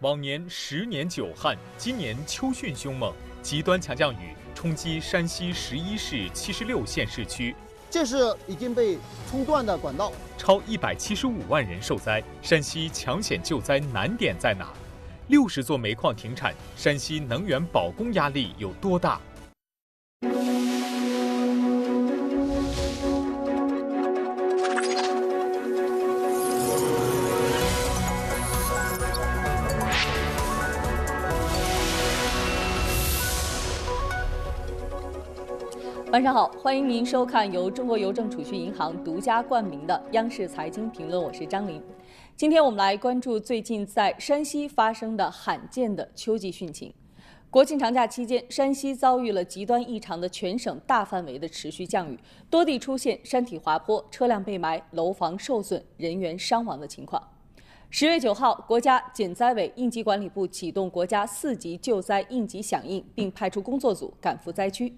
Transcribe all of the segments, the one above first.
往年十年九旱，今年秋汛凶猛，极端强降雨冲击山西十一市七十六县市区。这是已经被冲断的管道，超一百七十五万人受灾。山西抢险救灾难点在哪？六十座煤矿停产，山西能源保供压力有多大？晚上好，欢迎您收看由中国邮政储蓄银行独家冠名的央视财经评论，我是张琳。今天我们来关注最近在山西发生的罕见的秋季汛情。国庆长假期间，山西遭遇了极端异常的全省大范围的持续降雨，多地出现山体滑坡、车辆被埋、楼房受损、人员伤亡的情况。十月九号，国家减灾委、应急管理部启动国家四级救灾应急响应，并派出工作组赶赴灾区。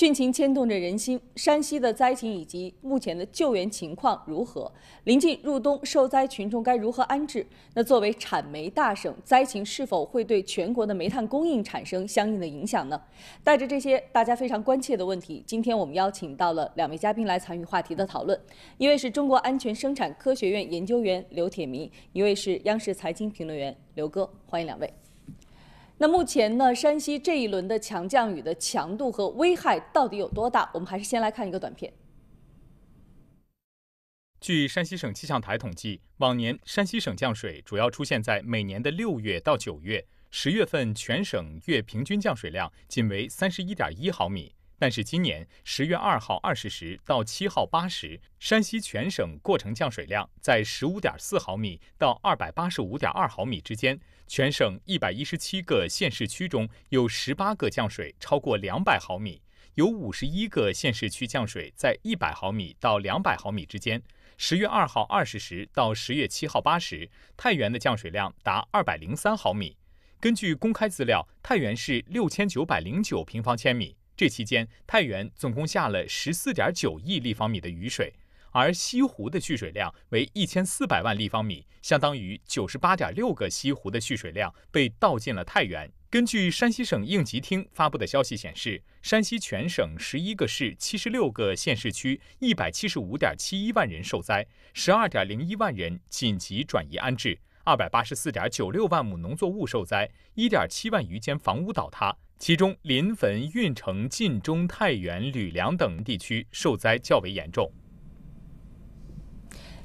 汛情牵动着人心，山西的灾情以及目前的救援情况如何？临近入冬，受灾群众该如何安置？那作为产煤大省，灾情是否会对全国的煤炭供应产生相应的影响呢？带着这些大家非常关切的问题，今天我们邀请到了两位嘉宾来参与话题的讨论，一位是中国安全生产科学院研究员刘铁民，一位是央视财经评论员刘哥，欢迎两位。那目前呢？山西这一轮的强降雨的强度和危害到底有多大？我们还是先来看一个短片。据山西省气象台统计，往年山西省降水主要出现在每年的六月到九月，十月份全省月平均降水量仅为三十一点一毫米。但是今年十月二号二十时到七号八时，山西全省过程降水量在十五点四毫米到二百八十五点二毫米之间。全省一百一十七个县市区中有十八个降水超过两百毫米，有五十一个县市区降水在一百毫米到两百毫米之间。十月二号二十时到十月七号八时，太原的降水量达二百零三毫米。根据公开资料，太原市六千九百零九平方千米，这期间太原总共下了十四点九亿立方米的雨水。而西湖的蓄水量为一千四百万立方米，相当于九十八点六个西湖的蓄水量被倒进了太原。根据山西省应急厅发布的消息显示，山西全省十一个市、七十六个县市区、一百七十五点七一万人受灾，十二点零一万人紧急转移安置，二百八十四点九六万亩农作物受灾，一点七万余间房屋倒塌，其中临汾、运城、晋中、太原、吕梁等地区受灾较为严重。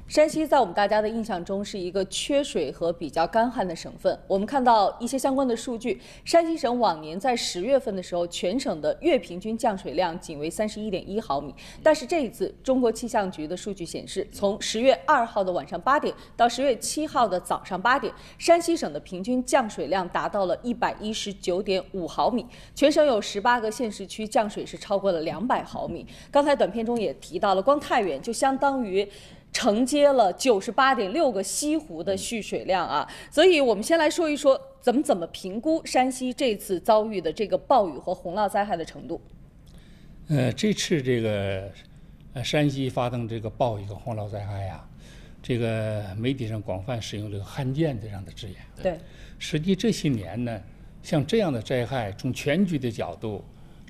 山西在我们大家的印象中是一个缺水和比较干旱的省份。我们看到一些相关的数据，山西省往年在十月份的时候，全省的月平均降水量仅为三十一点一毫米。但是这一次，中国气象局的数据显示，从十月二号的晚上八点到十月七号的早上八点，山西省的平均降水量达到了一百一十九点五毫米，全省有十八个县市区降水是超过了两百毫米。刚才短片中也提到了，光太原就相当于。承接了九十八点六个西湖的蓄水量啊，所以我们先来说一说，怎么怎么评估山西这次遭遇的这个暴雨和洪涝灾害的程度。呃，这次这个呃山西发生这个暴雨和洪涝灾害呀，这个媒体上广泛使用这个“罕见”这样的字眼。对，实际这些年呢，像这样的灾害，从全局的角度，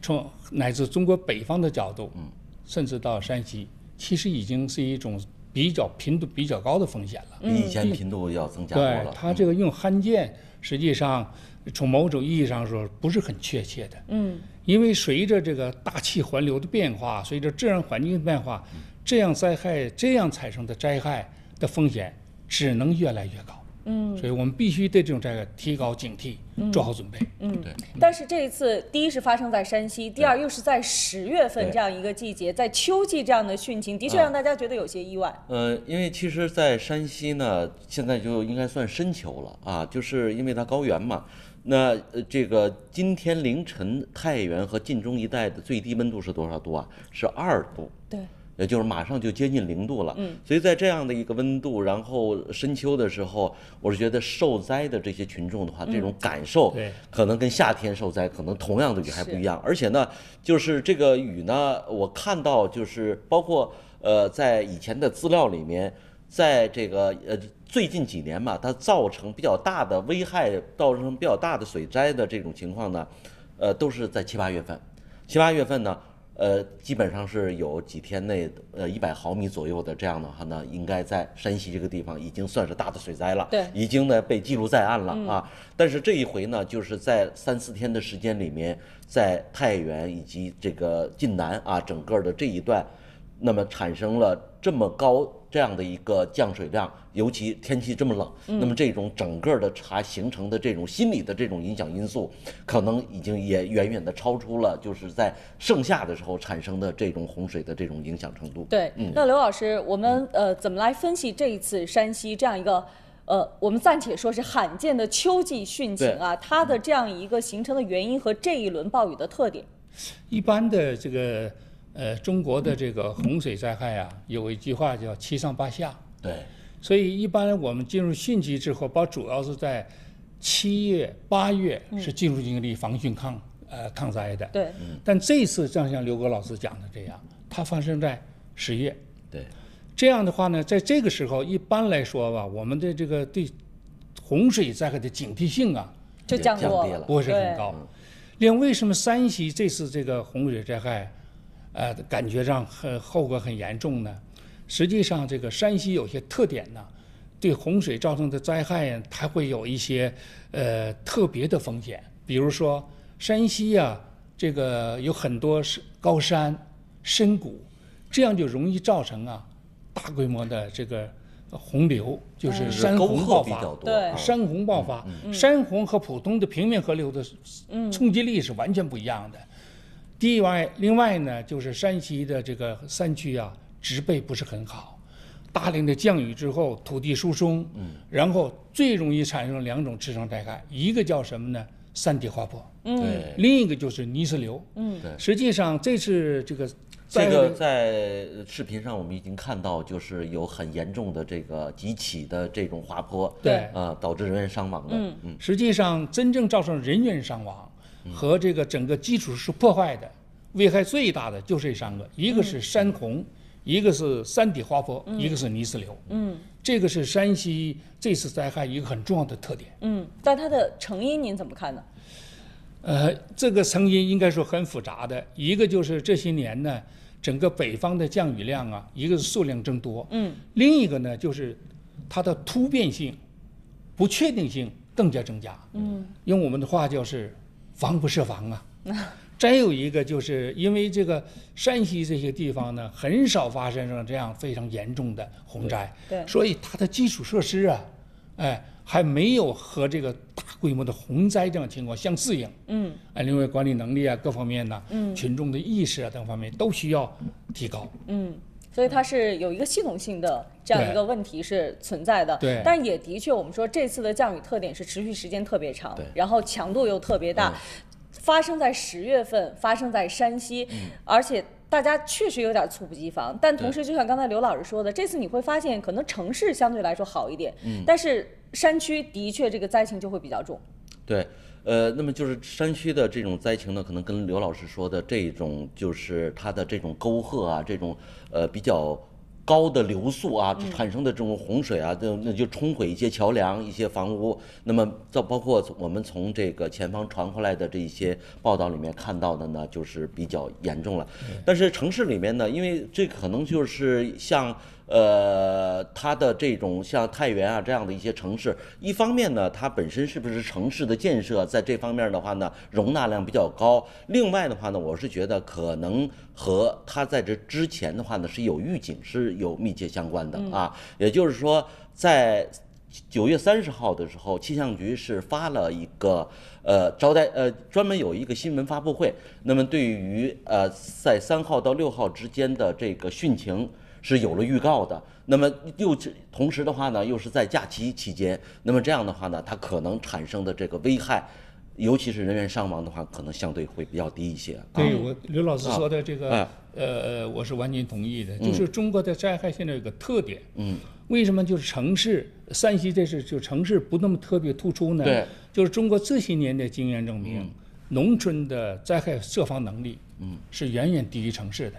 从乃至中国北方的角度，嗯，甚至到山西，其实已经是一种。比较频度比较高的风险了，比以前频度要增加多了。对，它这个用罕见，实际上从某种意义上说不是很确切的。嗯，因为随着这个大气环流的变化，随着自然环境的变化，这样灾害这样产生的灾害的风险只能越来越高。嗯，所以我们必须对这种灾害提高警惕，做好准备。嗯，对。但是这一次，第一是发生在山西，第二又是在十月份这样一个季节，在秋季这样的汛情，的确让大家觉得有些意外。呃，因为其实，在山西呢，现在就应该算深秋了啊，就是因为它高原嘛。那呃，这个今天凌晨太原和晋中一带的最低温度是多少度啊？是二度。对。也就是马上就接近零度了，嗯，所以在这样的一个温度，然后深秋的时候，我是觉得受灾的这些群众的话，这种感受，对，可能跟夏天受灾可能同样的雨还不一样，而且呢，就是这个雨呢，我看到就是包括呃在以前的资料里面，在这个呃最近几年嘛，它造成比较大的危害，造成比较大的水灾的这种情况呢，呃都是在七八月份，七八月份呢。呃，基本上是有几天内，呃，一百毫米左右的这样的话呢，应该在山西这个地方已经算是大的水灾了，对，已经呢被记录在案了啊。但是这一回呢，就是在三四天的时间里面，在太原以及这个晋南啊，整个的这一段，那么产生了这么高。这样的一个降水量，尤其天气这么冷，那么这种整个的它形成的这种心理的这种影响因素，可能已经也远远的超出了，就是在盛夏的时候产生的这种洪水的这种影响程度。对，嗯，那刘老师，我们呃怎么来分析这一次山西这样一个呃，我们暂且说是罕见的秋季汛情啊，它的这样一个形成的原因和这一轮暴雨的特点？一般的这个。呃，中国的这个洪水灾害啊，有一句话叫“七上八下”。对，所以一般我们进入汛期之后，主要是在七月、八月是进入经历防汛抗呃抗灾的。对。但这次像像刘国老师讲的这样，它发生在十月。对。这样的话呢，在这个时候，一般来说吧，我们的这个对洪水灾害的警惕性啊，就降低了，不是很高。另为什么山西这次这个洪水灾害？呃，感觉上很后果很严重呢。实际上，这个山西有些特点呢，对洪水造成的灾害它会有一些呃特别的风险。比如说，山西呀，这个有很多是高山、深谷，这样就容易造成啊大规模的这个洪流，就是山洪爆发。对，山洪爆发，山洪和普通的平面河流的冲击力是完全不一样的。另外，另外呢，就是山西的这个山区啊，植被不是很好，大量的降雨之后，土地疏松，嗯，然后最容易产生两种次生灾害，一个叫什么呢？山体滑坡，嗯，另一个就是泥石流，嗯，对。实际上，这次这个这个在视频上我们已经看到，就是有很严重的这个几起的这种滑坡，对，啊，导致人员伤亡的，嗯嗯。实际上，真正造成人员伤亡。和这个整个基础是破坏的，危害最大的就是这三个：一个是山洪，一个是山体滑坡，一个是泥石流。嗯，这个是山西这次灾害一个很重要的特点。嗯，但它的成因您怎么看呢？呃，这个成因应该说很复杂的，一个就是这些年呢，整个北方的降雨量啊，一个是数量增多，嗯，另一个呢就是它的突变性、不确定性更加增加。嗯，用我们的话就是。防不设防啊！再 有一个，就是因为这个山西这些地方呢，很少发生上这样非常严重的洪灾，对，所以它的基础设施啊，哎，还没有和这个大规模的洪灾这种情况相适应，嗯，哎，另外管理能力啊，各方面呢，嗯，群众的意识啊等方面都需要提高，嗯。所以它是有一个系统性的这样一个问题是存在的，但也的确我们说这次的降雨特点是持续时间特别长，然后强度又特别大，发生在十月份，发生在山西，而且大家确实有点猝不及防。但同时，就像刚才刘老师说的，这次你会发现可能城市相对来说好一点，但是山区的确这个灾情就会比较重。对。呃，那么就是山区的这种灾情呢，可能跟刘老师说的这种，就是它的这种沟壑啊，这种呃比较高的流速啊，产生的这种洪水啊，那那就冲毁一些桥梁、一些房屋。那么，包括我们从这个前方传回来的这一些报道里面看到的呢，就是比较严重了。但是城市里面呢，因为这可能就是像。呃，它的这种像太原啊这样的一些城市，一方面呢，它本身是不是城市的建设在这方面的话呢，容纳量比较高；另外的话呢，我是觉得可能和它在这之前的话呢是有预警，是有密切相关的啊。也就是说，在九月三十号的时候，气象局是发了一个呃招待呃专门有一个新闻发布会。那么对于呃在三号到六号之间的这个汛情。是有了预告的，那么又是同时的话呢，又是在假期期间，那么这样的话呢，它可能产生的这个危害，尤其是人员伤亡的话，可能相对会比较低一些。对我刘老师说的这个，呃，我是完全同意的。就是中国的灾害现在有个特点，嗯，为什么就是城市？山西这是就城市不那么特别突出呢？对，就是中国这些年的经验证明，农村的灾害设防能力，嗯，是远远低于城市的。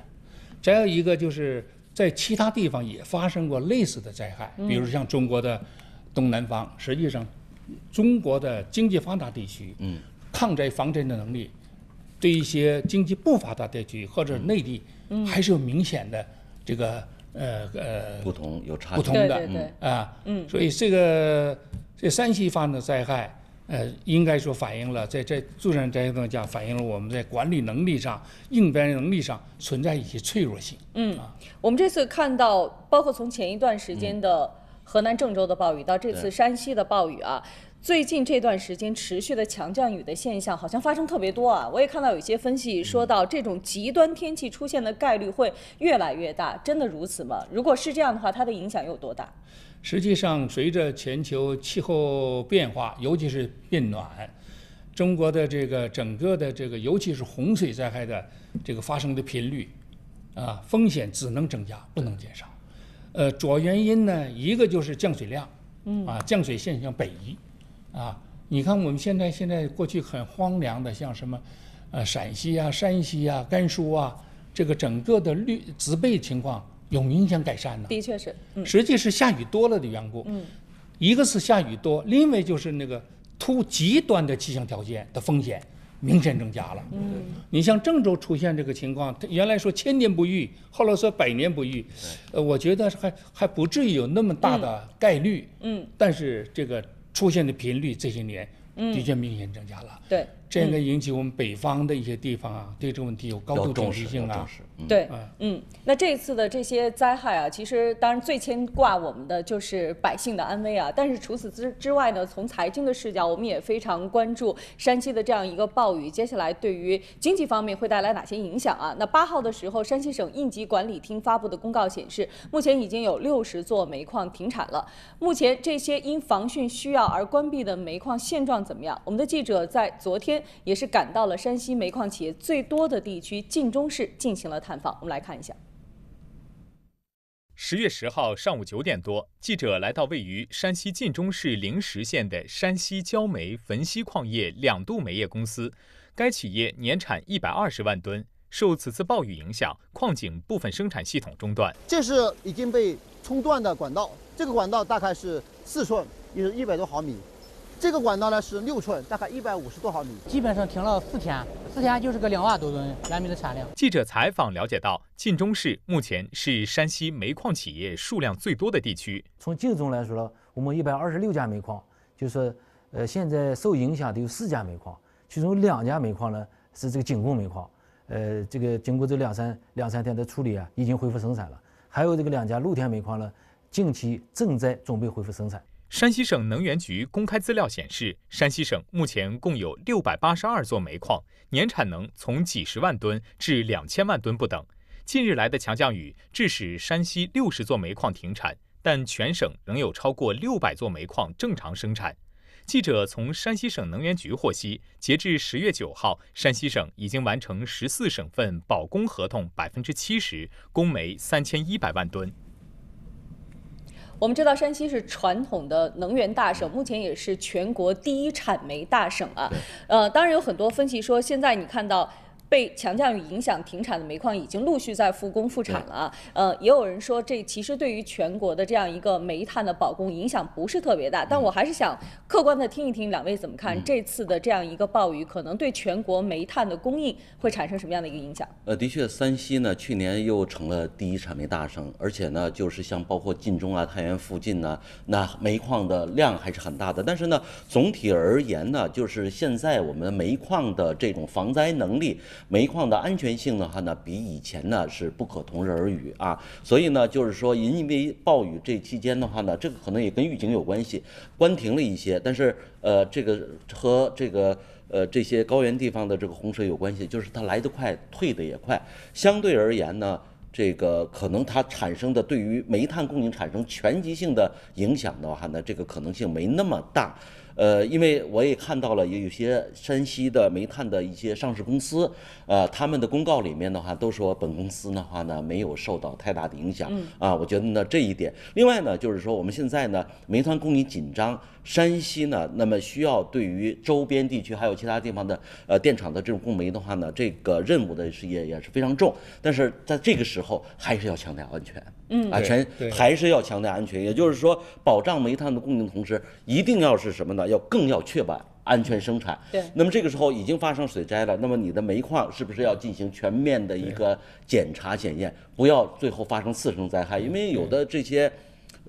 再有一个就是。在其他地方也发生过类似的灾害，比如像中国的东南方。实际上，中国的经济发达地区，抗灾防灾的能力，对一些经济不发达地区或者内地，还是有明显的这个呃呃不同有差同的啊。嗯，所以这个这山西发生的灾害。呃，应该说反映了在在自然灾害当中讲，反映了我们在管理能力上、应变能力上存在一些脆弱性。嗯，我们这次看到，包括从前一段时间的河南郑州的暴雨，到这次山西的暴雨啊。最近这段时间持续的强降雨的现象好像发生特别多啊！我也看到有些分析说到这种极端天气出现的概率会越来越大，真的如此吗？如果是这样的话，它的影响有多大？实际上，随着全球气候变化，尤其是变暖，中国的这个整个的这个，尤其是洪水灾害的这个发生的频率啊，风险只能增加，不能减少。呃，主要原因呢，一个就是降水量，嗯啊，降水现象北移。啊，你看我们现在现在过去很荒凉的，像什么，呃，陕西啊、山西啊、甘肃啊，这个整个的绿植被情况有明显改善的。的确是，嗯，实际是下雨多了的缘故。嗯，一个是下雨多，另外就是那个突极端的气象条件的风险明显增加了。嗯，你像郑州出现这个情况，原来说千年不遇，后来说百年不遇，呃，我觉得还还不至于有那么大的概率。嗯，但是这个。出现的频率这些年的确明显增加了。对。这样该引起我们北方的一些地方啊，对这个问题有高度重视性啊。对，嗯，那这次的这些灾害啊，其实当然最牵挂我们的就是百姓的安危啊。但是除此之之外呢，从财经的视角，我们也非常关注山西的这样一个暴雨，接下来对于经济方面会带来哪些影响啊？那八号的时候，山西省应急管理厅发布的公告显示，目前已经有六十座煤矿停产了。目前这些因防汛需要而关闭的煤矿现状怎么样？我们的记者在昨天。也是赶到了山西煤矿企业最多的地区晋中市进行了探访。我们来看一下。十月十号上午九点多，记者来到位于山西晋中市灵石县的山西焦煤汾西矿业两度煤业公司。该企业年产一百二十万吨。受此次暴雨影响，矿井部分生产系统中断。这是已经被冲断的管道，这个管道大概是四寸，也是一百多毫米。这个管道呢是六寸，大概一百五十多毫米，基本上停了四天，四天就是个两万多吨、两米的产量。记者采访了解到，晋中市目前是山西煤矿企业数量最多的地区。从晋中来说呢，我们一百二十六家煤矿，就是呃现在受影响的有四家煤矿，其中两家煤矿呢是这个井工煤矿，呃这个经过这两三两三天的处理啊，已经恢复生产了。还有这个两家露天煤矿呢，近期正在准备恢复生产。山西省能源局公开资料显示，山西省目前共有六百八十二座煤矿，年产能从几十万吨至两千万吨不等。近日来的强降雨致使山西六十座煤矿停产，但全省仍有超过六百座煤矿正常生产。记者从山西省能源局获悉，截至十月九号，山西省已经完成十四省份保供合同百分之七十，供煤三千一百万吨。我们知道山西是传统的能源大省，目前也是全国第一产煤大省啊。呃，当然有很多分析说，现在你看到。被强降雨影响停产的煤矿已经陆续在复工复产了。呃，也有人说这其实对于全国的这样一个煤炭的保供影响不是特别大。但我还是想客观的听一听两位怎么看这次的这样一个暴雨可能对全国煤炭的供应会产生什么样的一个影响？呃，的确，山西呢去年又成了第一产煤大省，而且呢就是像包括晋中啊、太原附近呢，那煤矿的量还是很大的。但是呢，总体而言呢，就是现在我们煤矿的这种防灾能力。煤矿的安全性的话呢，比以前呢是不可同日而语啊。所以呢，就是说，因为暴雨这期间的话呢，这个可能也跟预警有关系，关停了一些。但是，呃，这个和这个呃这些高原地方的这个洪水有关系，就是它来得快，退得也快。相对而言呢，这个可能它产生的对于煤炭供应产生全局性的影响的话呢，这个可能性没那么大。呃，因为我也看到了，也有些山西的煤炭的一些上市公司，呃，他们的公告里面的话，都说本公司的话呢，没有受到太大的影响。啊，我觉得呢这一点。另外呢，就是说我们现在呢，煤炭供应紧张。山西呢，那么需要对于周边地区还有其他地方的呃电厂的这种供煤的话呢，这个任务的是业也是非常重。但是在这个时候还是要强调安全，嗯，安全还是要强调安全。也就是说，保障煤炭的供应的同时，一定要是什么呢？要更要确保安全生产。对。那么这个时候已经发生水灾了，那么你的煤矿是不是要进行全面的一个检查检验？不要最后发生次生灾害，因为有的这些。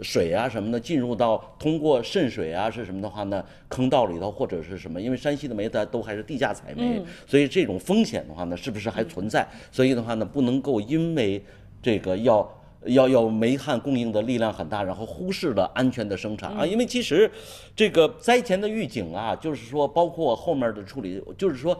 水啊什么的进入到通过渗水啊是什么的话呢？坑道里头或者是什么？因为山西的煤它都还是地下采煤，所以这种风险的话呢，是不是还存在？所以的话呢，不能够因为这个要要要煤炭供应的力量很大，然后忽视了安全的生产啊。因为其实这个灾前的预警啊，就是说包括后面的处理，就是说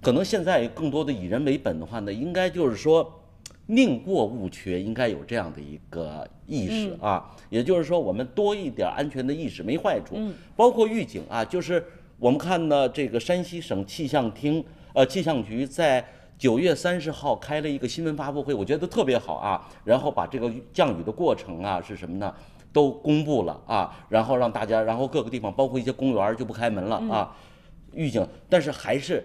可能现在更多的以人为本的话呢，应该就是说。宁过勿缺，应该有这样的一个意识啊。也就是说，我们多一点安全的意识没坏处。包括预警啊，就是我们看呢，这个山西省气象厅呃气象局在九月三十号开了一个新闻发布会，我觉得特别好啊。然后把这个降雨的过程啊是什么呢，都公布了啊。然后让大家，然后各个地方，包括一些公园就不开门了啊。预警，但是还是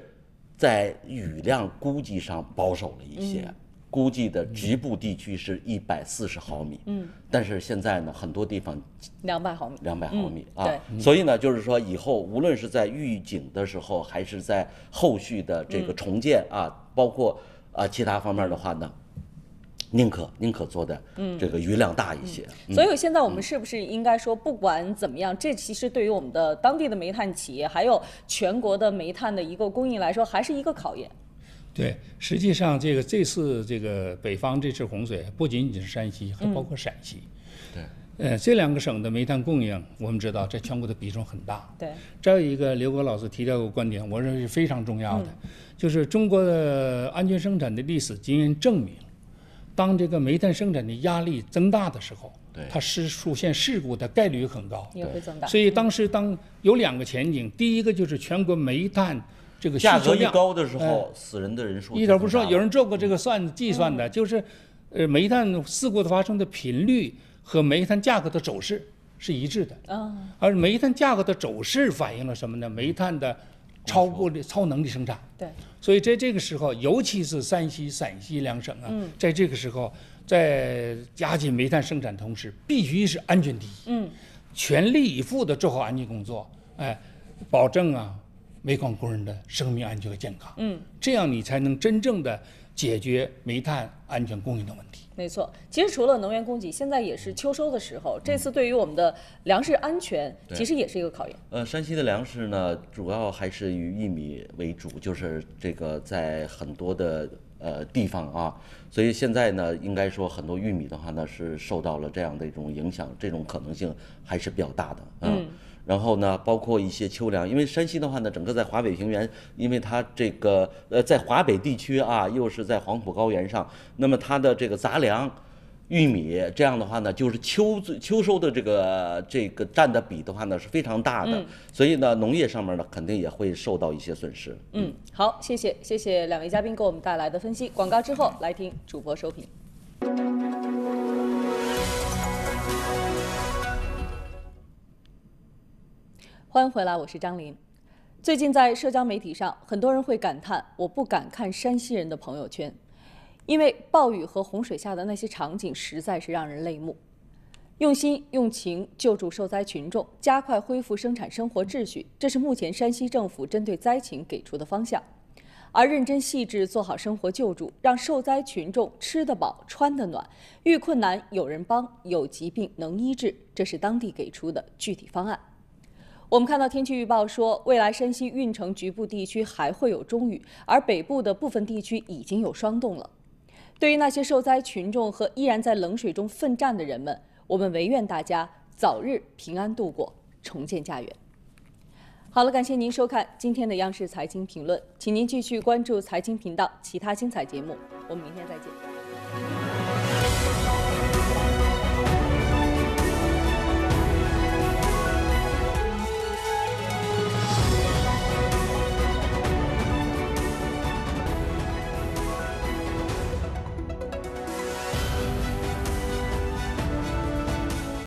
在雨量估计上保守了一些。估计的局部地区是一百四十毫米，嗯，但是现在呢，很多地方两百毫米，两百毫米啊，所以呢，就是说以后无论是在预警的时候，还是在后续的这个重建啊，包括啊其他方面的话呢，宁可宁可做的这个余量大一些。所以现在我们是不是应该说，不管怎么样，这其实对于我们的当地的煤炭企业，还有全国的煤炭的一个供应来说，还是一个考验。对，实际上这个这次这个北方这次洪水不仅仅是山西，还包括陕西。对，呃，这两个省的煤炭供应，我们知道在全国的比重很大。对，再有一个，刘国老师提到个观点，我认为是非常重要的，就是中国的安全生产的历史经验证明，当这个煤炭生产的压力增大的时候，对，它是出现事故的概率很高，也会增大。所以当时当有两个前景，第一个就是全国煤炭。这个价格一高的时候，死人的人数。一点不说，有人做过这个算计算的，就是，呃，煤炭事故的发生的频率和煤炭价格的走势是一致的。嗯。而煤炭价格的走势反映了什么呢？煤炭的超过的超能力生产。对。所以在这个时候，尤其是山西、陕西两省啊，在这个时候，在加紧煤炭生产同时，必须是安全第一。嗯。全力以赴的做好安全工作，哎，保证啊。煤矿工人的生命安全和健康，嗯，这样你才能真正的解决煤炭安全供应的问题。没错，其实除了能源供给，现在也是秋收的时候，这次对于我们的粮食安全其实也是一个考验。呃，山西的粮食呢，主要还是以玉米为主，就是这个在很多的呃地方啊，所以现在呢，应该说很多玉米的话呢是受到了这样的一种影响，这种可能性还是比较大的嗯，然后呢，包括一些秋粮，因为山西的话呢，整个在华北平原，因为它这个呃，在华北地区啊，又是在黄土高原上，那么它的这个杂粮、玉米这样的话呢，就是秋秋收的这个这个占的比的话呢是非常大的，所以呢，农业上面呢肯定也会受到一些损失。嗯，好，谢谢谢谢两位嘉宾给我们带来的分析。广告之后来听主播收评。欢迎回来，我是张林。最近在社交媒体上，很多人会感叹：“我不敢看山西人的朋友圈，因为暴雨和洪水下的那些场景实在是让人泪目。”用心用情救助受灾群众，加快恢复生产生活秩序，这是目前山西政府针对灾情给出的方向。而认真细致做好生活救助，让受灾群众吃得饱、穿得暖，遇困难有人帮，有疾病能医治，这是当地给出的具体方案。我们看到天气预报说，未来山西运城局部地区还会有中雨，而北部的部分地区已经有霜冻了。对于那些受灾群众和依然在冷水中奋战的人们，我们唯愿大家早日平安度过，重建家园。好了，感谢您收看今天的央视财经评论，请您继续关注财经频道其他精彩节目，我们明天再见。